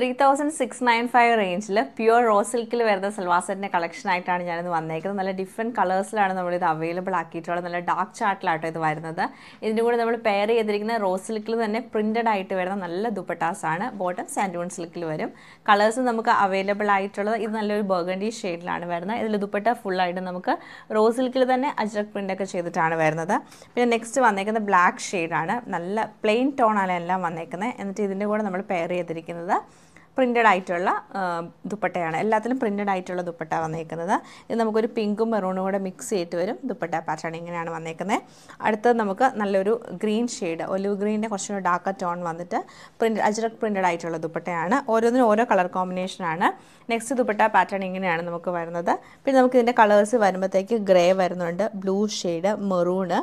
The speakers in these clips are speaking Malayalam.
three thousand six nine five റേഞ്ചിൽ പ്യുവർ റോ സിൽക്കിൽ വരുന്ന സൽവാർ സെറ്റിൻ്റെ കളക്ഷൻ ആയിട്ടാണ് ഞാനിത് വന്നേക്കുന്നത് നല്ല ഡിഫറെൻറ്റ് കളേഴ്സിലാണ് നമ്മളിത് അവൈലബിൾ ആക്കിയിട്ടുള്ളത് നല്ല ഡാർക്ക് ചാർട്ടിലാട്ടോ ഇത് വരുന്നത് ഇതിൻ്റെ കൂടെ നമ്മൾ പെയർ ചെയ്തിരിക്കുന്ന റോ സിൽക്കിൽ തന്നെ പ്രിൻറ്റഡ് ആയിട്ട് വരുന്ന നല്ല ദുപ്പട്ടാസാണ് ബോട്ടം സാൻഡൂൺ സിൽക്കിൽ വരും കളേഴ്സ് നമുക്ക് അവൈലബിൾ ആയിട്ടുള്ളത് ഇത് നല്ലൊരു ബർഗണ്ടി ഷെയ്ഡിലാണ് വരുന്നത് ഇതിൽ ദുപ്പട്ട ഫുള്ളായിട്ട് നമുക്ക് റോ സിൽക്കിൽ തന്നെ അജ്രക് പ്രിൻ്റൊക്കെ ചെയ്തിട്ടാണ് വരുന്നത് പിന്നെ നെക്സ്റ്റ് വന്നേക്കുന്നത് ബ്ലാക്ക് ഷെയ്ഡാണ് നല്ല പ്ലെയിൻ ടോണാണ് എല്ലാം വന്നേക്കുന്നത് എന്നിട്ട് ഇതിൻ്റെ കൂടെ നമ്മൾ പെയർ ചെയ്തിരിക്കുന്നത് പ്രിൻറ്റഡ് ആയിട്ടുള്ള ദുപ്പട്ടയാണ് എല്ലാത്തിലും പ്രിൻറ്റഡ് ആയിട്ടുള്ള ദുപ്പട്ട വന്നേക്കുന്നത് ഇത് നമുക്കൊരു പിങ്കും മെറൂണും കൂടെ മിക്സ് ചെയ്തിട്ട് വരും ദുപ്പട്ട പാറ്റേൺ ഇങ്ങനെയാണ് വന്നേക്കുന്നത് അടുത്തത് നമുക്ക് നല്ലൊരു ഗ്രീൻ ഷെയ്ഡ് ഒലിവ് ഗ്രീനിൻ്റെ കുറച്ചുകൂടി ഡാർക്ക് ടോൺ വന്നിട്ട് പ്രിൻറ്റ് അജ്രക് പ്രിൻ്റഡ് ആയിട്ടുള്ള ദുപ്പട്ടയാണ് ഓരോന്നിനും ഓരോ കളർ കോമ്പിനേഷനാണ് നെക്സ്റ്റ് ദുപ്പട്ട പാറ്റേൺ ഇങ്ങനെയാണ് നമുക്ക് വരുന്നത് പിന്നെ നമുക്ക് ഇതിൻ്റെ കളേഴ്സ് വരുമ്പോഴത്തേക്ക് ഗ്രേ വരുന്നുണ്ട് blue shade maroon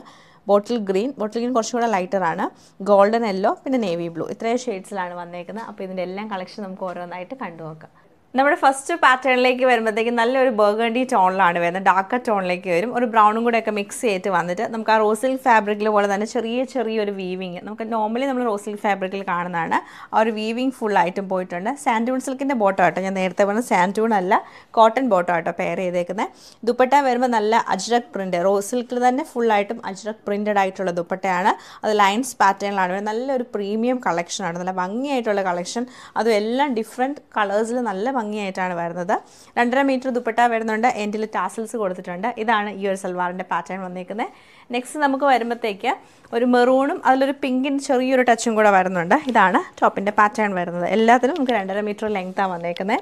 bottle green bottle green കുറച്ചും കൂടെ ലൈറ്ററാണ് ഗോൾഡൻ യെല്ലോ പിന്നെ നേവി ബ്ലൂ ഇത്രയും ഷെയ്ഡ്സിലാണ് വന്നേക്കുന്നത് അപ്പോൾ ഇതിൻ്റെ എല്ലാം കളക്ഷൻ നമുക്ക് ഓരോന്നായിട്ട് കണ്ടുനോക്കാം നമ്മുടെ ഫസ്റ്റ് പാറ്റേണിലേക്ക് വരുമ്പോഴത്തേക്ക് നല്ലൊരു ബർഗണ്ടി ടോണിലാണ് വരുന്നത് ഡാർക്കർ ടോണിലേക്ക് വരും ഒരു ബ്രൗണും കൂടെ ഒക്കെ മിക്സ് ചെയ്തിട്ട് വന്നിട്ട് നമുക്ക് ആ റോസിൽ ഫാബ്രിക്കിൽ പോലെ തന്നെ ചെറിയ ചെറിയൊരു വീവിങ് നമുക്ക് നോർമലി നമ്മൾ റോസിൽ ഫാബ്രിക്കിൽ കാണുന്നതാണ് ആ ഒരു വീവിങ് ഫുള്ളായിട്ടും പോയിട്ടുണ്ട് സാൻഡൂൺ സിൽക്കിൻ്റെ ബോട്ടം ആട്ടോ ഞാൻ നേരത്തെ പറഞ്ഞ സാൻഡൂൺ അല്ല കോട്ടൺ ബോട്ടം ആട്ടോ പെയർ ചെയ്തേക്കുന്നത് ദുപ്പട്ട വരുമ്പോൾ നല്ല അജ്രക് പ്രിൻ്റ് റോസ് സിൽക്കിൽ തന്നെ ഫുള്ളായിട്ടും അജ്രക് പ്രിൻ്റഡ് ആയിട്ടുള്ള ദുപ്പട്ടയാണ് അത് ലൈൻസ് പാറ്റേണിലാണ് നല്ലൊരു പ്രീമിയം കളക്ഷനാണ് നല്ല ഭംഗിയായിട്ടുള്ള കളക്ഷൻ അതും എല്ലാം ഡിഫറെൻറ്റ് കളേഴ്സിൽ നല്ല ഭംഗിയായിട്ടാണ് വരുന്നത് രണ്ടര മീറ്റർ ദുപ്പട്ട വരുന്നുണ്ട് എൻഡിൽ ടാസൽസ് കൊടുത്തിട്ടുണ്ട് ഇതാണ് ഈ ഒരു സൽവാറിൻ്റെ പാറ്റേൺ വന്നിരിക്കുന്നത് നെക്സ്റ്റ് നമുക്ക് വരുമ്പോഴത്തേക്ക് ഒരു മെറൂണും അതിലൊരു പിങ്കിൻ ചെറിയൊരു ടച്ചും കൂടെ വരുന്നുണ്ട് ഇതാണ് ടോപ്പിൻ്റെ പാറ്റേൺ വരുന്നത് എല്ലാത്തിനും നമുക്ക് രണ്ടര മീറ്റർ ലെങ്ത്താണ് വന്നേക്കുന്നത്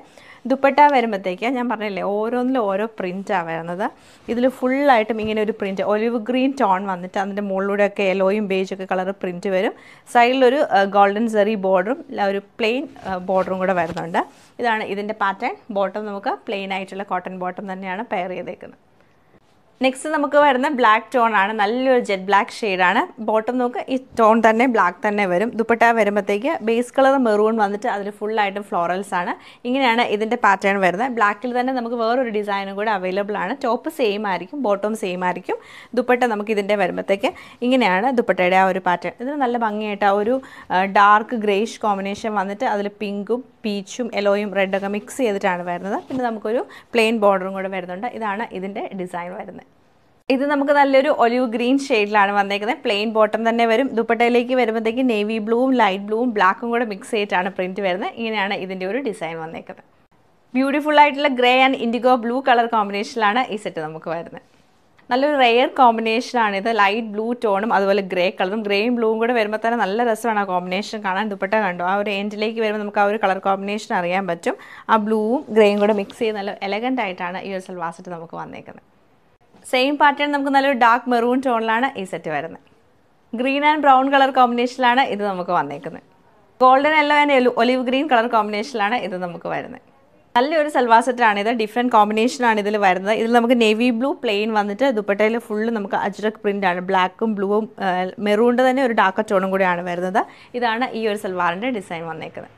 ദുപ്പട്ട വരുമ്പോഴത്തേക്ക് ഞാൻ പറഞ്ഞില്ലേ ഓരോന്നിലും ഓരോ പ്രിൻറ്റാണ് വരുന്നത് ഇതിൽ ഫുള്ളായിട്ടും ഇങ്ങനെ ഒരു പ്രിൻറ്റ് ഒലിവ് ഗ്രീൻ ടോൺ വന്നിട്ട് അതിൻ്റെ മുകളിലൂടെയൊക്കെ യെല്ലോയും ബേജൊക്കെ കളർ പ്രിൻറ്റ് വരും സൈഡിലൊരു ഗോൾഡൻ സെറി ബോർഡറും ഒരു പ്ലെയിൻ ബോർഡറും കൂടെ വരുന്നുണ്ട് ഇതാണ് ഇതിൻ്റെ പാറ്റേൺ ബോട്ടം നമുക്ക് പ്ലെയിൻ ആയിട്ടുള്ള കോട്ടൺ ബോട്ടം തന്നെയാണ് പെയർ ചെയ്തേക്കുന്നത് നെക്സ്റ്റ് നമുക്ക് വരുന്ന ബ്ലാക്ക് ടോൺ ആണ് നല്ലൊരു ജെറ്റ് ബ്ലാക്ക് ഷെയ്ഡാണ് ബോട്ടം നോക്ക് ഈ ടോൺ തന്നെ ബ്ലാക്ക് തന്നെ വരും ദുപ്പട്ട വരുമ്പോഴത്തേക്ക് ബേസ് കളർ മെറൂൺ വന്നിട്ട് അതിൽ ഫുള്ളായിട്ടും ഫ്ലോറൽസ് ആണ് ഇങ്ങനെയാണ് ഇതിൻ്റെ പാറ്റേൺ വരുന്നത് ബ്ലാക്കിൽ തന്നെ നമുക്ക് വേറൊരു ഡിസൈനും കൂടെ അവൈലബിൾ ആണ് ടോപ്പ് സെയിം ആയിരിക്കും ബോട്ടം സെയിം ആയിരിക്കും ദുപ്പട്ട നമുക്ക് ഇതിൻ്റെ വരുമ്പോഴത്തേക്ക് ഇങ്ങനെയാണ് ദുപ്പട്ടയുടെ ആ ഒരു പാറ്റേൺ ഇതിന് നല്ല ഭംഗിയായിട്ട് ആ ഒരു ഡാർക്ക് ഗ്രേഷ് കോമ്പിനേഷൻ വന്നിട്ട് അതിൽ പിങ്കും പീച്ചും യെല്ലോയും റെഡൊക്കെ മിക്സ് ചെയ്തിട്ടാണ് വരുന്നത് പിന്നെ നമുക്കൊരു പ്ലെയിൻ ബോർഡറും കൂടെ വരുന്നുണ്ട് ഇതാണ് ഇതിൻ്റെ ഡിസൈൻ വരുന്നത് ഇത് നമുക്ക് നല്ലൊരു ഒലിവ് ഗ്രീൻ ഷെയ്ഡിലാണ് വന്നേക്കുന്നത് പ്ലെയിൻ ബോട്ടം തന്നെ വരും ദുപ്പട്ടയിലേക്ക് വരുമ്പോഴത്തേക്ക് നേവി ബ്ലൂവും ലൈറ്റ് ബ്ലൂവും ബ്ലാക്കും കൂടെ മിക്സ് ചെയ്തിട്ടാണ് പ്രിൻറ്റ് വരുന്നത് ഇങ്ങനെയാണ് ഇതിൻ്റെ ഒരു ഡിസൈൻ വന്നേക്കുന്നത് ബ്യൂട്ടിഫുൾ ആയിട്ടുള്ള grey and indigo blue colour കോമ്പിനേഷനിലാണ് ഈ സെറ്റ് നമുക്ക് വരുന്നത് നല്ലൊരു റെയർ കോമ്പിനേഷനാണ് ഇത് ലൈറ്റ് ബ്ലൂ ടോണും അതുപോലെ ഗ്രേ കളറും ഗ്രേയും ബ്ലൂവും കൂടെ വരുമ്പോൾ തന്നെ നല്ല രസമാണ് ആ കോമ്പിനേഷൻ കാണാൻ ദുപ്പട്ട കണ്ടു ആ ഒരു എൻഡിലേക്ക് വരുമ്പോൾ നമുക്ക് ആ ഒരു കളർ കോമ്പിനേഷൻ അറിയാൻ പറ്റും ആ ബ്ലൂവും ഗ്രേയും കൂടെ മിക്സ് ചെയ്ത് നല്ല എലഗൻ്റ് ആയിട്ടാണ് ഈ ഒരു സൽവാ സെറ്റ് നമുക്ക് വന്നേക്കുന്നത് സെയിം പാറ്റേൺ നമുക്ക് നല്ലൊരു ഡാർക്ക് മെറൂൺ ടോണിലാണ് ഈ സെറ്റ് വരുന്നത് ഗ്രീൻ ആൻഡ് ബ്രൗൺ കളർ കോമ്പിനേഷനിലാണ് ഇത് നമുക്ക് വന്നേക്കുന്നത് golden yellow and olive green colour കോമ്പിനേഷനിലാണ് ഇത് നമുക്ക് വരുന്നത് നല്ലൊരു സൽവാർ സെറ്റാണ് ഇത് ഡിഫറെൻറ്റ് കോമ്പിനേഷനാണ് ഇതിൽ വരുന്നത് ഇതിൽ നമുക്ക് നേവി ബ്ലൂ പ്ലെയിൻ വന്നിട്ട് ദുപ്പട്ടയിൽ ഫുള്ള് നമുക്ക് അജ്രക് പ്രിൻ്റ് ആണ് ബ്ലാക്കും ബ്ലൂവും മെറൂണിൻ്റെ തന്നെ ഒരു ഡാർക്ക് ടോണും കൂടിയാണ് വരുന്നത് ഇതാണ് ഈ ഒരു സൽവാറിൻ്റെ ഡിസൈൻ വന്നേക്കുന്നത്